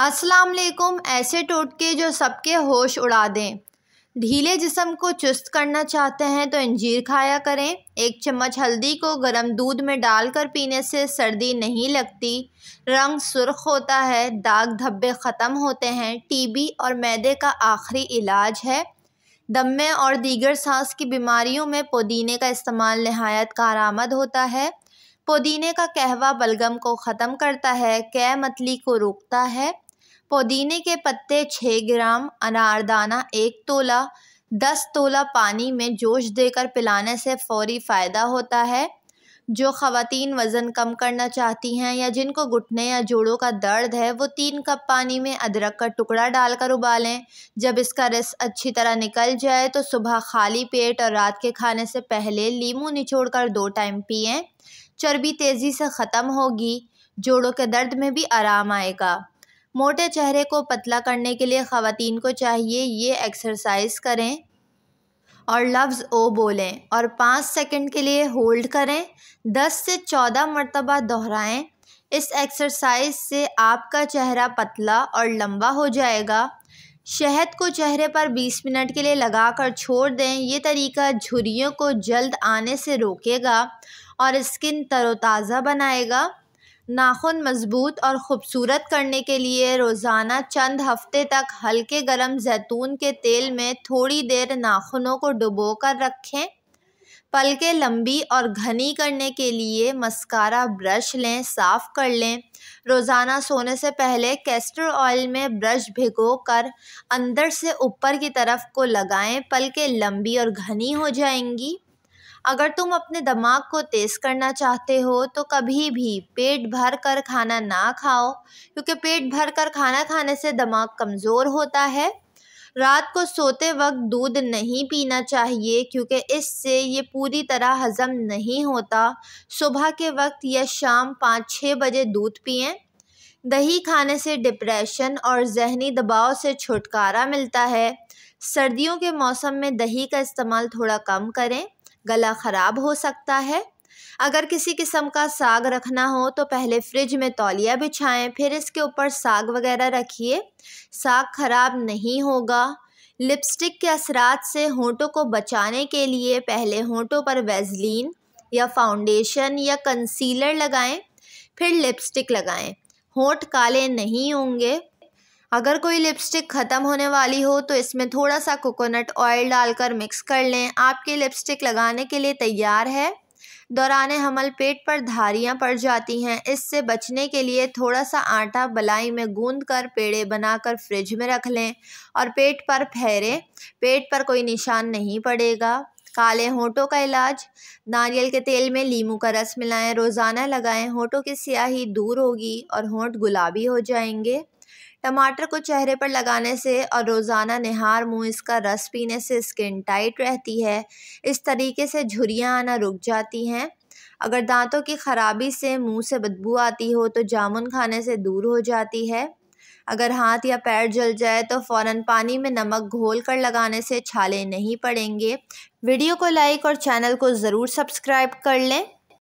अस्सलाम वालेकुम ऐसे टोटके जो सबके होश उड़ा दें ढीले जिसम को चुस्त करना चाहते हैं तो इंजीर खाया करें एक चम्मच हल्दी को गर्म दूध में डालकर पीने से सर्दी नहीं लगती रंग सुर्ख होता है दाग धब्बे ख़त्म होते हैं टीबी और मैदे का आखिरी इलाज है दमे और दीगर सांस की बीमारियों में पुदीने का इस्तेमाल नहायत कारामद होता है पुदीने का कहवा बलगम को ख़त्म करता है कै मतली को रोकता है पुदीने के पत्ते छः ग्राम अनारदाना एक तोला दस तोला पानी में जोश देकर पिलाने से फ़ौरी फ़ायदा होता है जो ख़वातीन वज़न कम करना चाहती हैं या जिनको घुटने या जोड़ों का दर्द है वो तीन कप पानी में अदरक का टुकड़ा डालकर उबालें जब इसका रस अच्छी तरह निकल जाए तो सुबह खाली पेट और रात के खाने से पहले लीमू निचोड़ कर दो टाइम पिएँ चर्बी तेज़ी से ख़त्म होगी जोड़ों के दर्द में भी आराम आएगा मोटे चेहरे को पतला करने के लिए ख़वातीन को चाहिए ये एक्सरसाइज करें और लफ्ज़ ओ बोलें और पाँच सेकंड के लिए होल्ड करें दस से चौदह मरतबा दोहराएं इस एक्सरसाइज से आपका चेहरा पतला और लंबा हो जाएगा शहद को चेहरे पर 20 मिनट के लिए लगा कर छोड़ दें ये तरीका झुरियों को जल्द आने से रोकेगा और स्किन तरोताज़ा बनाएगा नाखून मज़बूत और ख़ूबसूरत करने के लिए रोज़ाना चंद हफ़्ते तक हल्के गर्म ज़ैतून के तेल में थोड़ी देर नाखूनों को डुबो कर रखें पलकें लंबी और घनी करने के लिए मस्कारा ब्रश लें साफ़ कर लें रोज़ाना सोने से पहले कैस्टर ऑयल में ब्रश भिगो कर अंदर से ऊपर की तरफ को लगाएं पलकें लंबी और घनी हो जाएंगी अगर तुम अपने दिमाग को तेज़ करना चाहते हो तो कभी भी पेट भर कर खाना ना खाओ क्योंकि पेट भर कर खाना खाने से दिमाग कमज़ोर होता है रात को सोते वक्त दूध नहीं पीना चाहिए क्योंकि इससे ये पूरी तरह हज़म नहीं होता सुबह के वक्त या शाम पाँच छः बजे दूध पिएं दही खाने से डिप्रेशन और जहनी दबाव से छुटकारा मिलता है सर्दियों के मौसम में दही का इस्तेमाल थोड़ा कम करें गला ख़राब हो सकता है अगर किसी किस्म का साग रखना हो तो पहले फ्रिज में तौलिया बिछाएं फिर इसके ऊपर साग वगैरह रखिए साग ख़राब नहीं होगा लिपस्टिक के असरात से होंठों को बचाने के लिए पहले होंठों पर वेजलिन या फाउंडेशन या कंसीलर लगाएं फिर लिपस्टिक लगाएं होंठ काले नहीं होंगे अगर कोई लिपस्टिक ख़त्म होने वाली हो तो इसमें थोड़ा सा कोकोनट ऑयल डालकर मिक्स कर लें आपके लिपस्टिक लगाने के लिए तैयार है दौरान हमल पेट पर धारियाँ पड़ जाती हैं इससे बचने के लिए थोड़ा सा आटा बलाई में गूंद कर पेड़े बनाकर फ्रिज में रख लें और पेट पर फेरें पेट पर कोई निशान नहीं पड़ेगा काले होंठों का इलाज नारियल के तेल में लीमू का रस मिलाएं रोज़ाना लगाएं होंठों की स्याही दूर होगी और होंठ गुलाबी हो जाएंगे टमाटर को चेहरे पर लगाने से और रोज़ाना निहार मुँह इसका रस पीने से स्किन टाइट रहती है इस तरीके से झुरियाँ आना रुक जाती हैं अगर दांतों की ख़राबी से मुंह से बदबू आती हो तो जामुन खाने से दूर हो जाती है अगर हाथ या पैर जल जाए तो फ़ौर पानी में नमक घोल कर लगाने से छाले नहीं पड़ेंगे वीडियो को लाइक और चैनल को ज़रूर सब्सक्राइब कर लें